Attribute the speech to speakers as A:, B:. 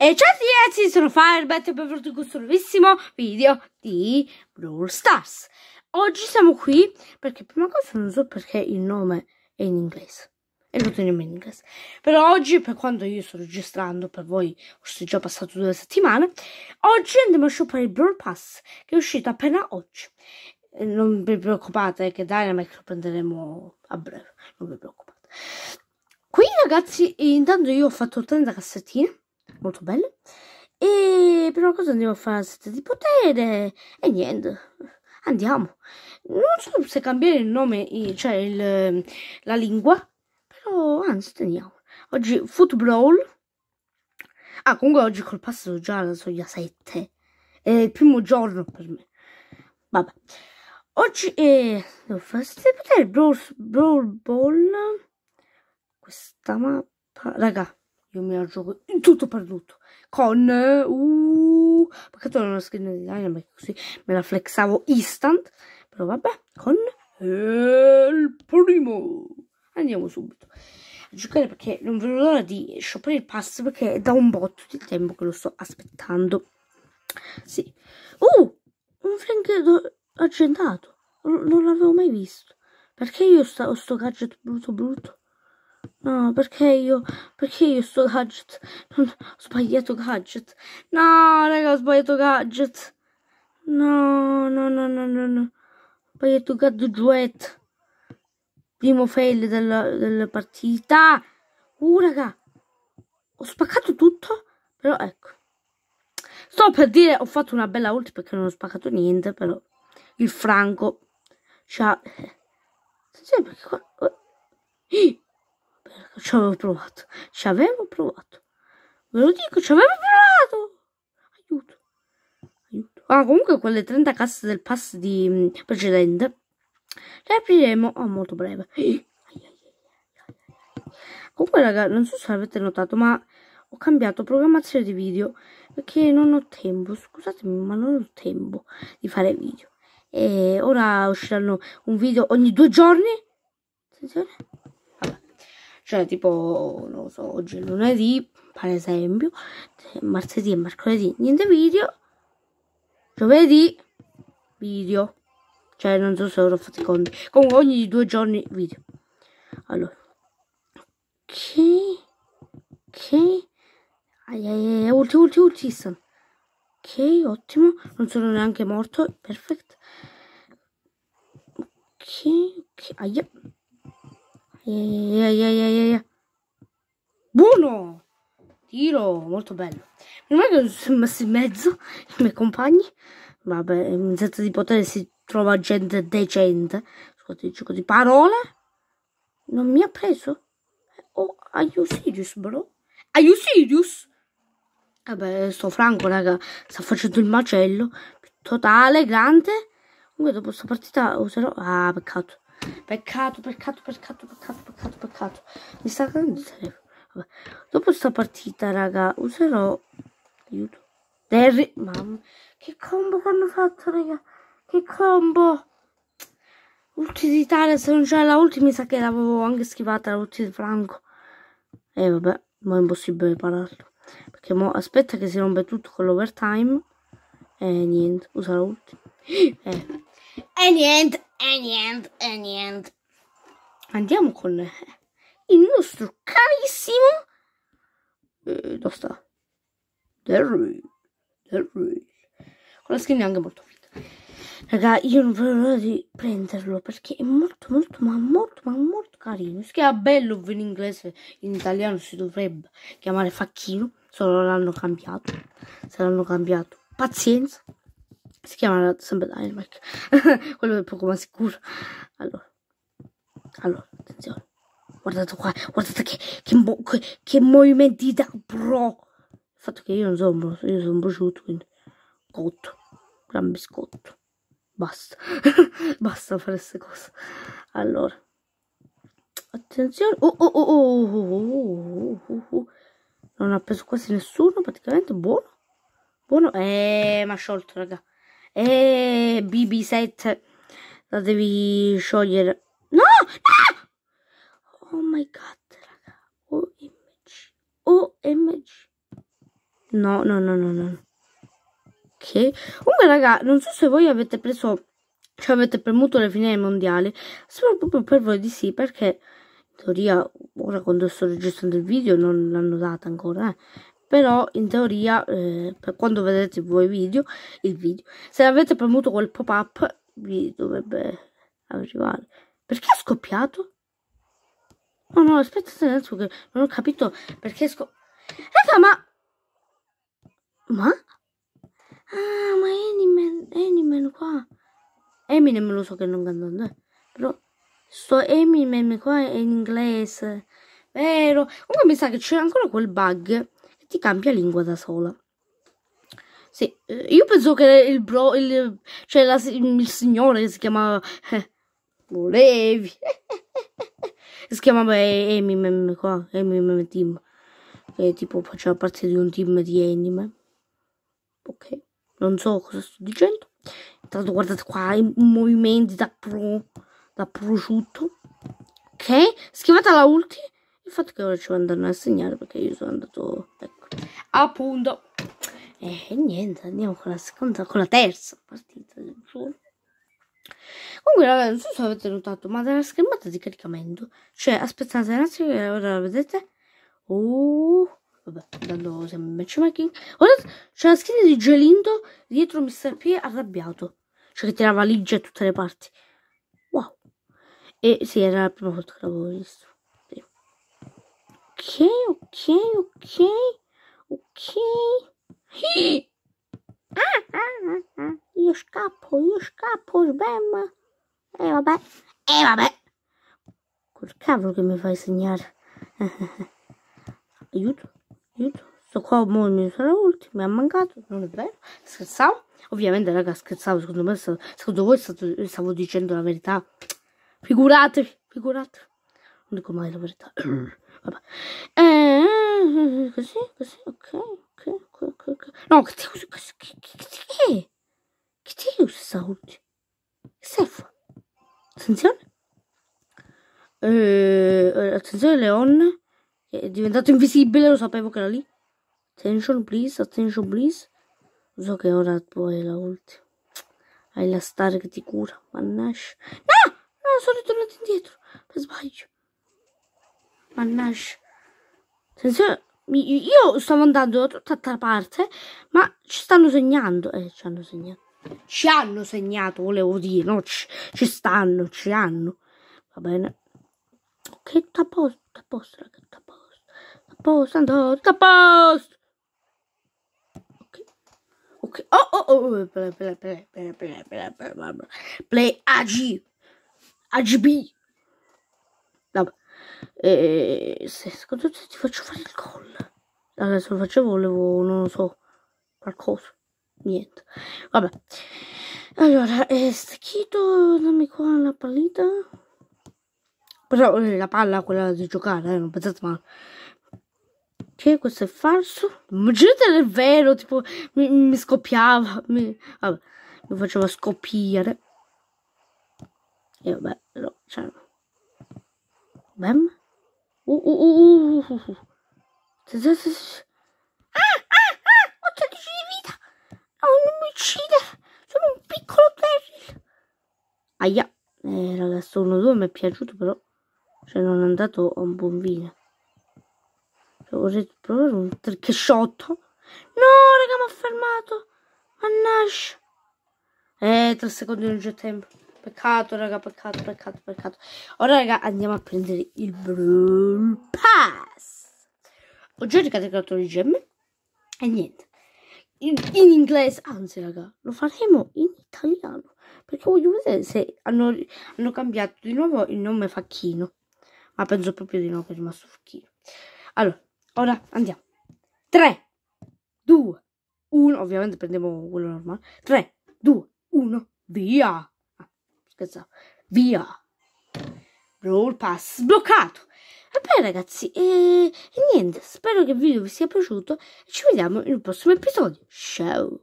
A: E ciao ragazzi, sono Firebet e benvenuti in questo nuovissimo video di Brawl Stars. Oggi siamo qui perché prima cosa non so perché il nome è in inglese. E lo teniamo in inglese. Però oggi, per quando io sto registrando, per voi è già passato due settimane, oggi andiamo a shoppare il Brawl Pass che è uscito appena oggi. Non vi preoccupate che Dynamic lo prenderemo a breve, non vi preoccupate. Qui ragazzi, intanto io ho fatto 30 cassettine molto belle. E prima cosa andiamo a fare sette di potere e niente. Andiamo. Non so se cambiare il nome, cioè il, la lingua, però anzi teniamo. Oggi football. Ah, comunque oggi col passo già alla soglia 7. È il primo giorno per me. Vabbè. Oggi è... Eh, devo fare sette di potere, Brawl Ball. Questa mappa... Raga, io mi la gioco in tutto per tutto. Con... Uh, peccato non ho scritto di Dynamic così me la flexavo instant. Però vabbè, con eh, il primo. Andiamo subito a giocare perché non vedo l'ora di shoppare il pass perché è da un botto di tempo che lo sto aspettando. Sì. Uh! Un frank argentato. Non l'avevo mai visto. Perché io ho sto gadget brutto brutto? No, perché io, perché io sto gadget? ho sbagliato gadget. No, raga, ho sbagliato gadget. No, no, no, no, no, no. Ho sbagliato gadget. Primo fail della, della partita. Uh, raga. Ho spaccato tutto, però ecco. Sto per dire, ho fatto una bella ult perché non ho spaccato niente, però il franco ci ha... Sì, perché qua... Ih! Oh ci avevo provato. Ci avevo provato. Ve lo dico, ci avevo provato. Aiuto. Aiuto. Ah, comunque quelle 30 casse del pass di mm, precedente le apriremo a oh, molto breve. Comunque, raga, non so se avete notato, ma ho cambiato programmazione di video perché non ho tempo, scusatemi, ma non ho tempo di fare video. E ora usciranno un video ogni due giorni. Attenzione. Cioè, tipo, non lo so, oggi è lunedì, per esempio, martedì e mercoledì niente video, giovedì video. Cioè, non so se ora fate i conti. Comunque, ogni due giorni video. Allora. Ok. Ok. Ai ai ai, ulti, ulti, ulti, Ok, ottimo. Non sono neanche morto. Perfetto. Ok, ok. Aia. Yeah, yeah, yeah, Buono! Tiro, molto bello. Mi che sono messo in mezzo i miei compagni. Vabbè, in senza di potere si trova gente decente. Scusate, gioco di parole. Non mi ha preso? Oh, are you serious, bro? Are you serious? Vabbè, sto Franco, raga, sta facendo il macello. Totale, grande. Comunque dopo questa partita userò... Ah, peccato. Peccato, peccato, peccato, peccato, peccato, peccato. Mi sta cadendo il telefono. Vabbè. Dopo sta partita, raga, userò... Aiuto. Terry. Mamma. Che combo che hanno fatto, raga. Che combo. Ulti d'Italia, se non c'era la ultima, mi sa che l'avevo anche schivata, la ulti di Franco. E eh, vabbè, ma è impossibile pararlo. Perché mo aspetta che si rompe tutto con l'overtime. E eh, niente, usa l'ultima. Eh. E eh. niente. E niente, e niente. Andiamo con il nostro carissimo... Eh, dove sta? Derry. Derry. Con la skin è anche molto figa. Raga, io non vedo di prenderlo perché è molto, molto, ma molto, ma molto carino. Si chiama bello in inglese, in italiano si dovrebbe chiamare facchino, solo l'hanno cambiato. Se l'hanno cambiato, pazienza si chiama sempre Dynamic quello è poco ma sicuro allora allora attenzione guardate qua guardate che, che, che, che movimenti da bro il fatto che io non sono bro io sono prosciutto quindi cotto gran biscotto basta basta fare queste cose allora attenzione oh oh oh, oh oh oh oh oh oh oh oh non ha preso quasi nessuno praticamente buono buono eh ma sciolto raga e BB7, la devi sciogliere. No! no! Oh my god, raga. OMG. OMG. No, no, no, no, no. Ok. Comunque, raga, non so se voi avete preso... Cioè, avete premuto le finali mondiali. Spero proprio per voi di sì, perché... In teoria, ora quando sto registrando il video non l'hanno data ancora, eh però in teoria eh, per quando vedrete voi video, il video se avete premuto quel pop up vi dovrebbe arrivare perché è scoppiato? oh no aspettate un attimo che non ho capito perché è scoppiato raga ma ma? ah ma Eminem, Eminem qua Eminem lo so che non cantando eh. però sto Eminem qua è in inglese vero comunque mi sa che c'è ancora quel bug ti cambia lingua da sola. Sì, eh, io penso che il bro, il, cioè la, il signore eh, si chiamava... Eh, volevi. si chiamava Eminem qua, Eminem Team. Che tipo faceva parte di un team di anime. Ok, non so cosa sto dicendo. Intanto guardate qua, i movimenti da pro, da prosciutto. Ok, schivata la ultima fatto che ora ci Orange a segnare perché io sono andato ecco. appunto e eh, niente andiamo con la seconda con la terza partita del giorno comunque non so se avete notato ma della schermata di caricamento cioè aspettate un attimo che ora la vedete oh vabbè dando sempre matchmaking guardate c'è una schiena di Gelindo dietro Mr. P arrabbiato cioè che tira valigia a tutte le parti wow e sì era la prima volta che l'avevo visto Ok, ok, ok, ok. Ah, ah, ah, io scappo, io scappo, sbam. E eh, vabbè, e eh, vabbè. Col cavolo che mi fai segnare. aiuto, aiuto. Sto qua, mi sono ultimo, mi ha mancato, non è vero. Scherzavo. Ovviamente, raga, scherzavo, secondo me, secondo voi stato, stavo dicendo la verità. Figuratevi, figuratevi. Non dico mai la verità. Vabbè. Eh, così, così, ok, ok, ok, ok. No, che ti uso? Che, che, che, che ti usa oggi? Che stai fa? Attenzione. Eh, attenzione Leon. È diventato invisibile, lo sapevo che era lì. Attention please, attention please. Lo so che ora poi è la ultima. Hai la star che ti cura, mannaggia. No! No, sono ritornato indietro. Per sbaglio. Mannaggia. Attenzione, io stavo andando da tutt'altra parte, ma ci stanno segnando. Eh, ci hanno segnato. Ci hanno segnato, volevo dire, no? Ci, ci stanno, ci hanno. Va bene. Che okay, posto, a posto, ragazzi, a posto. A posto, andò, a posto. Ok. Ok. Oh, oh, oh. Play, play, play, play, play, play, play, play, play AG. AGB. Vabbè. E se secondo te ti faccio fare il gol? adesso lo facevo volevo, non lo so, qualcosa. Niente. Vabbè. Allora, è eh, Stacchito, dammi qua la pallita. Però eh, la palla quella di giocare, eh, non pensate male. Che questo è falso? Immaginate è vero, tipo, mi, mi scoppiava. Mi, vabbè, mi faceva scoppiare. E vabbè, lo no, cioè, Ben mi? Oo, oo, oo. Ah, ah, ah, ho tradito di vita! Oh, non mi uccide! Sono un piccolo Daryl! Aia! Eh, ragazzo, uno due mi è piaciuto, però... Cioè, non è andato a un buon vino. Cioè, vorrei provare un trickshot. No, raga, mi ha fermato! Mannaggia! Eh, tre secondi non c'è tempo. Peccato, raga, peccato, peccato, peccato. Ora, raga, andiamo a prendere il Brawl Pass. Ho già ricaricato le gemme. E niente. In, in, inglese, anzi, raga, lo faremo in italiano. Perché voglio vedere se hanno, hanno cambiato di nuovo il nome Facchino. Ma penso proprio di no, che è rimasto Facchino. Allora, ora andiamo. 3, 2, 1. Ovviamente prendiamo quello normale. 3, 2, 1, via! Scherzo. Via. Brawl Pass sbloccato. E poi ragazzi, e, e niente, spero che il video vi sia piaciuto e ci vediamo in un prossimo episodio. Ciao!